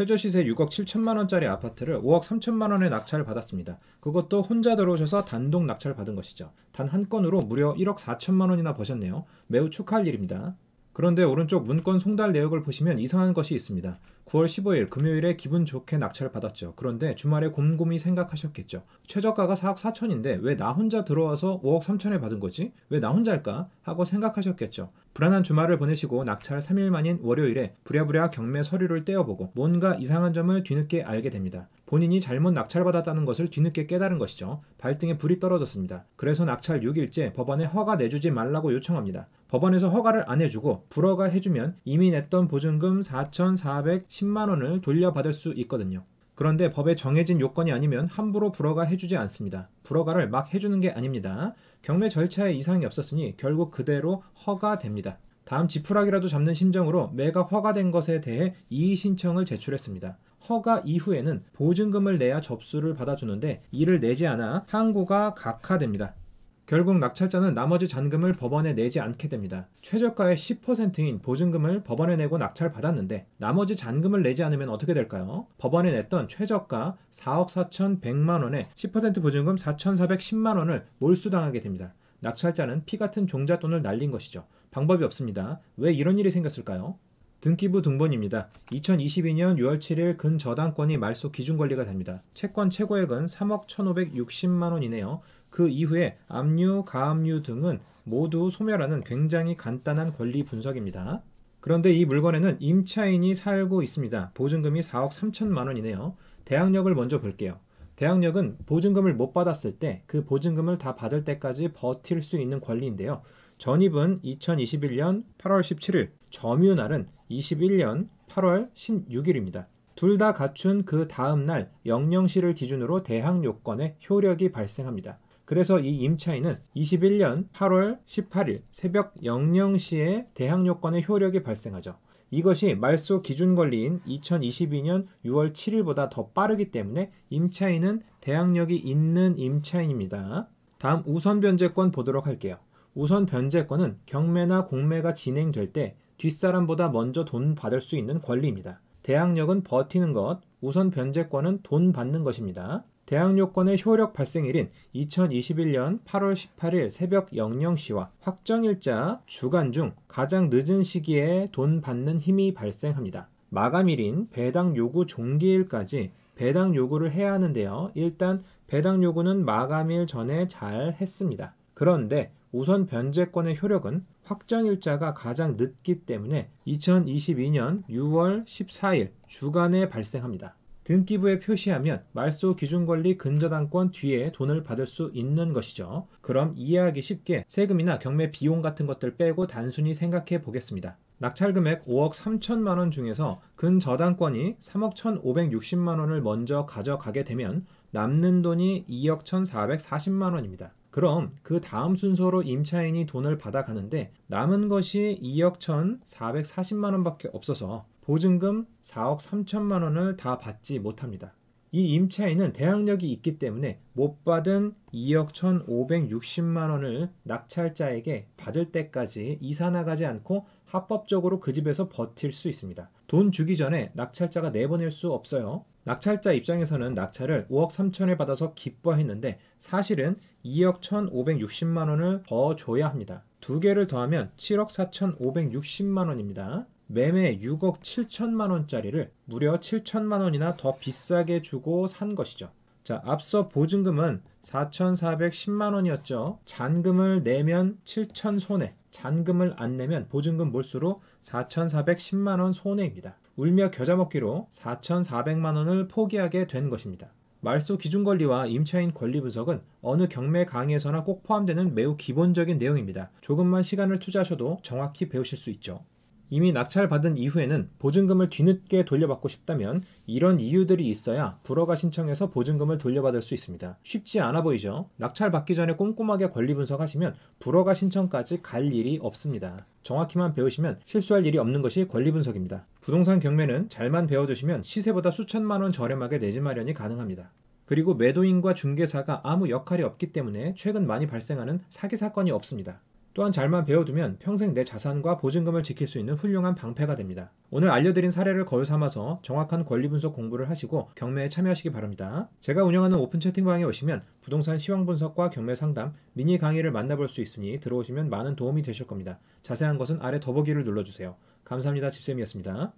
최저 시세 6억 7천만 원짜리 아파트를 5억 3천만 원에 낙찰 을 받았습니다. 그것도 혼자 들어오셔서 단독 낙찰 을 받은 것이죠. 단 한 건으로 무려 1억 4천만 원이나 버셨네요. 매우 축하할 일입니다. 그런데 오른쪽 문건 송달 내역을 보시면 이상한 것이 있습니다. 9월 15일 금요일에 기분 좋게 낙찰 을 받았죠. 그런데 주말에 곰곰이 생각하셨겠죠. 최저가가 4억 4천인데 왜 나 혼자 들어와서 5억 3천에 받은 거지? 왜 나 혼자일까? 하고 생각하셨겠죠. 불안한 주말을 보내시고 낙찰 3일 만인 월요일에 부랴부랴 경매 서류를 떼어보고 뭔가 이상한 점을 뒤늦게 알게 됩니다. 본인이 잘못 낙찰받았다는 것을 뒤늦게 깨달은 것이죠. 발등에 불이 떨어졌습니다. 그래서 낙찰 6일째 법원에 허가 내주지 말라고 요청합니다. 법원에서 허가를 안 해주고 불허가 해주면 이미 냈던 보증금 4,410만 원을 돌려받을 수 있거든요. 그런데 법에 정해진 요건이 아니면 함부로 불허가 해주지 않습니다. 불허가를 막 해주는 게 아닙니다. 경매 절차에 이상이 없었으니 결국 그대로 허가됩니다. 다음 지푸라기라도 잡는 심정으로 매가 허가된 것에 대해 이의 신청을 제출했습니다. 허가 이후에는 보증금을 내야 접수를 받아주는데 이를 내지 않아 항고가 각하됩니다. 결국 낙찰자는 나머지 잔금을 법원에 내지 않게 됩니다. 최저가의 10%인 보증금을 법원에 내고 낙찰받았는데 나머지 잔금을 내지 않으면 어떻게 될까요? 법원에 냈던 최저가 4억 4,100만 원에 10% 보증금 4,410만 원을 몰수당하게 됩니다. 낙찰자는 피 같은 종잣돈을 날린 것이죠. 방법이 없습니다. 왜 이런 일이 생겼을까요? 등기부 등본입니다. 2022년 6월 7일 근저당권이 말소 기준 권리가 됩니다. 채권 최고액은 3억 1,560만 원이네요. 그 이후에 압류, 가압류 등은 모두 소멸하는 굉장히 간단한 권리 분석입니다. 그런데 이 물건에는 임차인이 살고 있습니다. 보증금이 4억 3천만 원이네요. 대항력을 먼저 볼게요. 대항력은 보증금을 못 받았을 때 그 보증금을 다 받을 때까지 버틸 수 있는 권리인데요. 전입은 2021년 8월 17일, 점유날은 21년 8월 16일입니다. 둘 다 갖춘 그 다음 날 00시를 기준으로 대항 요건의 효력이 발생합니다. 그래서 이 임차인은 21년 8월 18일 새벽 00시에 대항 요건의 효력이 발생하죠. 이것이 말소 기준 권리인 2022년 6월 7일보다 더 빠르기 때문에 임차인은 대항력이 있는 임차인입니다. 다음 우선 변제권 보도록 할게요. 우선 변제권은 경매나 공매가 진행될 때 뒷사람보다 먼저 돈 받을 수 있는 권리입니다. 대항력은 버티는 것, 우선 변제권은 돈 받는 것입니다. 대항 요건의 효력 발생일인 2021년 8월 18일 새벽 00시와 확정일자 주간 중 가장 늦은 시기에 돈 받는 힘이 발생합니다. 마감일인 배당 요구 종기일까지 배당 요구를 해야 하는데요. 일단 배당 요구는 마감일 전에 잘 했습니다. 그런데 우선 변제권의 효력은 확정일자가 가장 늦기 때문에 2022년 6월 14일 주간에 발생합니다. 등기부에 표시하면 말소 기준권리 근저당권 뒤에 돈을 받을 수 있는 것이죠. 그럼 이해하기 쉽게 세금이나 경매 비용 같은 것들 빼고 단순히 생각해 보겠습니다. 낙찰 금액 5억 3천만 원 중에서 근저당권이 3억 1,560만 원을 먼저 가져가게 되면 남는 돈이 2억 1,440만 원입니다. 그럼 그 다음 순서로 임차인이 돈을 받아가는데 남은 것이 2억 1,440만 원밖에 없어서 보증금 4억 3천만 원을 다 받지 못합니다. 이 임차인은 대항력이 있기 때문에 못 받은 2억 1,560만 원을 낙찰자에게 받을 때까지 이사 나가지 않고 합법적으로 그 집에서 버틸 수 있습니다. 돈 주기 전에 낙찰자가 내보낼 수 없어요. 낙찰자 입장에서는 낙찰을 5억 3천에 받아서 기뻐했는데 사실은 2억 1,560만 원을 더 줘야 합니다. 두 개를 더하면 7억 4,560만 원입니다. 매매 6억 7천만 원짜리를 무려 7천만 원이나 더 비싸게 주고 산 것이죠. 자, 앞서 보증금은 4,410만 원이었죠. 잔금을 내면 7천 손해, 잔금을 안 내면 보증금 몰수로 4,410만 원 손해입니다. 울며 겨자 먹기로 4,400만 원을 포기하게 된 것입니다. 말소 기준 권리와 임차인 권리 분석은 어느 경매 강의에서나 꼭 포함되는 매우 기본적인 내용입니다. 조금만 시간을 투자하셔도 정확히 배우실 수 있죠. 이미 낙찰받은 이후에는 보증금을 뒤늦게 돌려받고 싶다면 이런 이유들이 있어야 불허가 신청해서 보증금을 돌려받을 수 있습니다. 쉽지 않아 보이죠? 낙찰받기 전에 꼼꼼하게 권리 분석하시면 불허가 신청까지 갈 일이 없습니다. 정확히만 배우시면 실수할 일이 없는 것이 권리 분석입니다. 부동산 경매는 잘만 배워두시면 시세보다 수천만 원 저렴하게 내지 마련이 가능합니다. 그리고 매도인과 중개사가 아무 역할이 없기 때문에 최근 많이 발생하는 사기 사건이 없습니다. 또한 잘만 배워두면 평생 내 자산과 보증금을 지킬 수 있는 훌륭한 방패가 됩니다. 오늘 알려드린 사례를 거울 삼아서 정확한 권리 분석 공부를 하시고 경매에 참여하시기 바랍니다. 제가 운영하는 오픈 채팅방에 오시면 부동산 시황 분석과 경매 상담, 미니 강의를 만나볼 수 있으니 들어오시면 많은 도움이 되실 겁니다. 자세한 것은 아래 더보기를 눌러주세요. 감사합니다. 집쌤이었습니다.